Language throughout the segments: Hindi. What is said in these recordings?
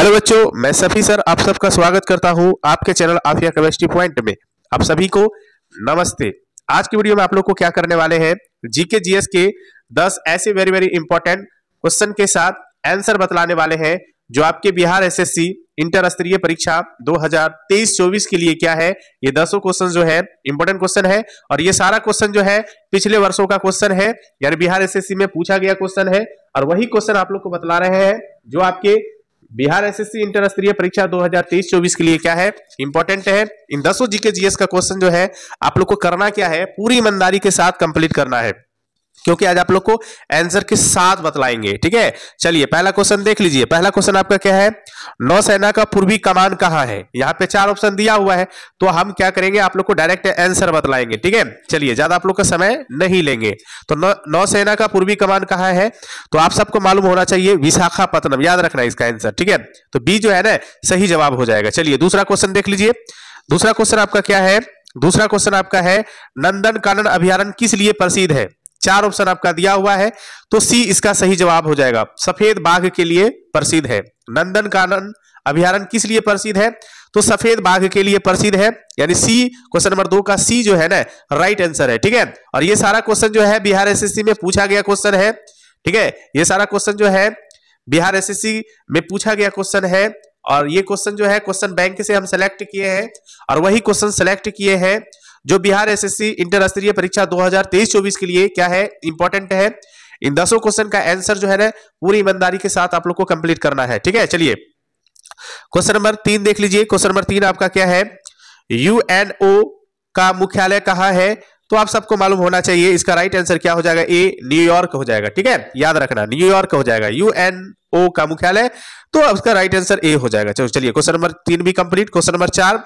हेलो बच्चों मैं सफी सर आप सबका स्वागत करता हूं आपके चैनल आफिया केमिस्ट्री पॉइंट में आप सभी को नमस्ते आज की वीडियो में आप लोग को क्या करने वाले हैं जीके जीएस के 10 ऐसे वेरी वेरी इंपॉर्टेंट क्वेश्चन के साथ आंसर बतलाने वाले हैं जो आपके बिहार एसएससी इंटर स्तरीय परीक्षा 2023 हजार के लिए क्या है ये दसों क्वेश्चन जो है इंपॉर्टेंट क्वेश्चन है और ये सारा क्वेश्चन जो है पिछले वर्षों का क्वेश्चन है यानी बिहार एसएससी में पूछा गया क्वेश्चन है और वही क्वेश्चन आप लोग को बतला रहे हैं जो आपके बिहार एसएससी इंटर स्तरीय परीक्षा 2023-24 के लिए क्या है इंपॉर्टेंट है इन दसों जीके जीएस का क्वेश्चन जो है आप लोग को करना क्या है पूरी ईमानदारी के साथ कंप्लीट करना है क्योंकि आज आप लोग को आंसर के साथ बतलाएंगे ठीक है चलिए पहला क्वेश्चन देख लीजिए पहला क्वेश्चन आपका क्या है नौसेना का पूर्वी कमान कहां है यहाँ पे चार ऑप्शन दिया हुआ है तो हम क्या करेंगे आप लोग को डायरेक्ट आंसर बतलाएंगे ठीक है चलिए ज्यादा आप लोग का समय नहीं लेंगे तो नौसेना का पूर्वी कमान कहां है तो आप सबको मालूम होना चाहिए विशाखापत्तनम याद रखना इसका आंसर ठीक है तो बी जो है ना सही जवाब हो जाएगा चलिए दूसरा क्वेश्चन देख लीजिए दूसरा क्वेश्चन आपका क्या है दूसरा क्वेश्चन आपका है नंदन कानन अभ्यारण किस लिए प्रसिद्ध है चार ऑप्शन आपका दिया हुआ है तो सी इसका सही जवाब हो जाएगा सफेद बाघ के लिए प्रसिद्ध है नंदन कानन अभ्यारण किस लिए प्रसिद्ध है तो सफेद बाघ के लिए प्रसिद्ध है यानी सी क्वेश्चन नंबर दो का सी जो है ना राइट आंसर है ठीक है और ये सारा क्वेश्चन जो है बिहार एसएससी में पूछा गया क्वेश्चन है ठीक है ये सारा क्वेश्चन जो है बिहार एसएससी में पूछा गया क्वेश्चन है और ये क्वेश्चन जो है क्वेश्चन बैंक से हम सेलेक्ट किए हैं और वही क्वेश्चन सेलेक्ट किए हैं जो बिहार एसएससी इंटर स्तरीय परीक्षा 2023-24 के लिए क्या है इंपॉर्टेंट है इन दसों क्वेश्चन का आंसर जो है ना पूरी ईमानदारी के साथ आप लोग को कंप्लीट करना है ठीक है चलिए क्वेश्चन नंबर तीन देख लीजिए क्वेश्चन नंबर तीन आपका क्या है यूएनओ का मुख्यालय कहा है तो आप सबको मालूम होना चाहिए इसका राइट आंसर क्या हो जाएगा ए न्यूयॉर्क हो जाएगा ठीक है याद रखना न्यूयॉर्क हो जाएगा यूएनओ का मुख्यालय तो आपका राइट आंसर ए हो जाएगा चलो चलिए क्वेश्चन नंबर तीन भी कंप्लीट क्वेश्चन नंबर चार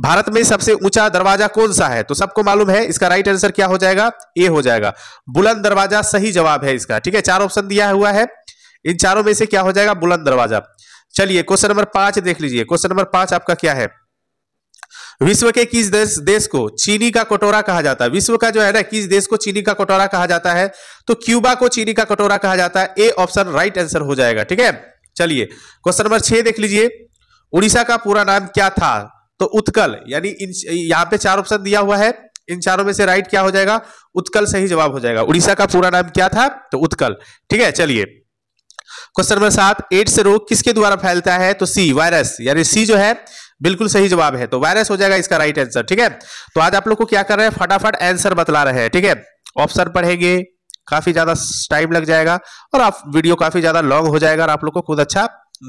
भारत में सबसे ऊंचा दरवाजा कौन सा है तो सबको मालूम है इसका राइट आंसर क्या हो जाएगा ए हो जाएगा बुलंद दरवाजा सही जवाब है इसका ठीक है चार ऑप्शन दिया हुआ है इन चारों में से क्या हो जाएगा बुलंद दरवाजा चलिए क्वेश्चन नंबर पांच देख लीजिए क्वेश्चन नंबर पांच आपका क्या है विश्व के किस देश देश को चीनी का कटोरा कहा जाता है विश्व का जो है ना किस देश को चीनी का कटोरा कहा जाता है तो क्यूबा को चीनी का कटोरा कहा जाता है ए ऑप्शन राइट आंसर हो जाएगा ठीक है चलिए क्वेश्चन नंबर छह देख लीजिए उड़ीसा का पूरा नाम क्या था तो उत्कल यानी यहाँ पे चार ऑप्शन दिया हुआ है इन चारों में से राइट क्या हो जाएगा उत्कल सही जवाब हो जाएगा उड़ीसा का पूरा नाम क्या था तो उत्कल ठीक है चलिए क्वेश्चन नंबर सात एड्स रोग किसके द्वारा फैलता है तो सी वायरस यानी सी जो है बिल्कुल सही जवाब है तो वायरस हो जाएगा इसका राइट आंसर ठीक है तो आज आप लोग को क्या कर रहे हैं फटाफट आंसर बतला रहे हैं ठीक है ऑप्शन पढ़ेंगे काफी ज्यादा टाइम लग जाएगा और आप वीडियो काफी ज्यादा लॉन्ग हो जाएगा और आप लोग को खुद अच्छा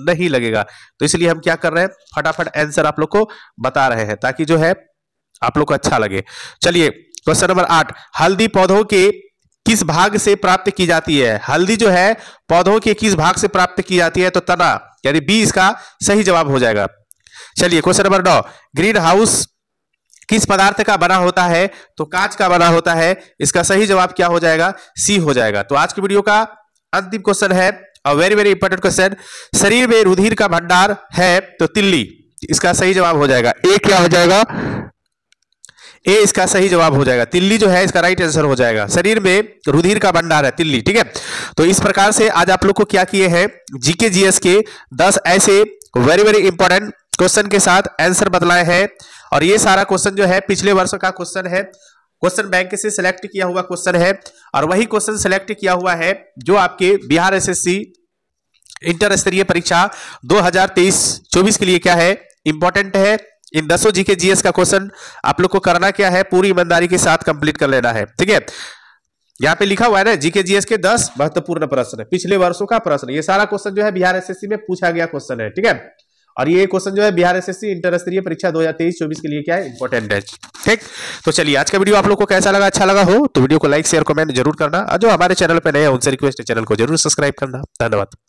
नहीं लगेगा तो इसलिए हम क्या कर रहे हैं फटाफट आंसर आप लोग को बता रहे हैं ताकि जो है आप लोग को अच्छा लगे चलिए क्वेश्चन नंबर आठ हल्दी पौधों के किस भाग से प्राप्त की जाती है हल्दी जो है पौधों के किस भाग से प्राप्त की जाती है तो तना यानी बी इसका सही जवाब हो जाएगा चलिए क्वेश्चन नंबर नौ ग्रीन हाउस किस पदार्थ का बना होता है तो कांच का बना होता है इसका सही जवाब क्या हो जाएगा सी हो जाएगा तो आज की वीडियो का अंतिम क्वेश्चन है a very very important question शरीर में रुधिर का भंडार है तो तिल्ली इसका सही जवाब हो जाएगा ए क्या हो जाएगा ए इसका सही जवाब हो जाएगा तिल्ली जो है इसका राइट आंसर हो जाएगा शरीर में रुधिर का भंडार है तिल्ली ठीक है तो इस प्रकार से आज आप लोग को क्या किए हैं जीके जीएस के दस ऐसे वेरी वेरी इंपॉर्टेंट क्वेश्चन के साथ आंसर बदलाए हैं और ये सारा क्वेश्चन जो है पिछले वर्ष का क्वेश्चन है क्वेश्चन बैंक से सिलेक्ट किया हुआ क्वेश्चन है और वही क्वेश्चन सिलेक्ट किया हुआ है जो आपके बिहार एसएससी इंटर स्तरीय परीक्षा 2023-24 के लिए क्या है इंपॉर्टेंट है इन दसो जीके जीएस का क्वेश्चन आप लोग को करना क्या है पूरी ईमानदारी के साथ कंप्लीट कर लेना है ठीक है यहाँ पे लिखा हुआ है ना जीके जीएस के दस महत्वपूर्ण प्रश्न पिछले वर्षों का प्रश्न ये सारा क्वेश्चन जो है बिहार एसएससी में पूछा गया क्वेश्चन है ठीक है और ये क्वेश्चन जो है बिहार एस एसएससी इंटर स्तरीय परीक्षा 2023-24 के लिए क्या है इंपॉर्टेंट है ठीक तो चलिए आज का वीडियो आप लोग को कैसा लगा अच्छा लगा हो तो वीडियो को लाइक शेयर कमेंट जरूर करना और जो हमारे चैनल पर नए हैं उनसे रिक्वेस्ट है चैनल को जरूर सब्सक्राइब करना धन्यवाद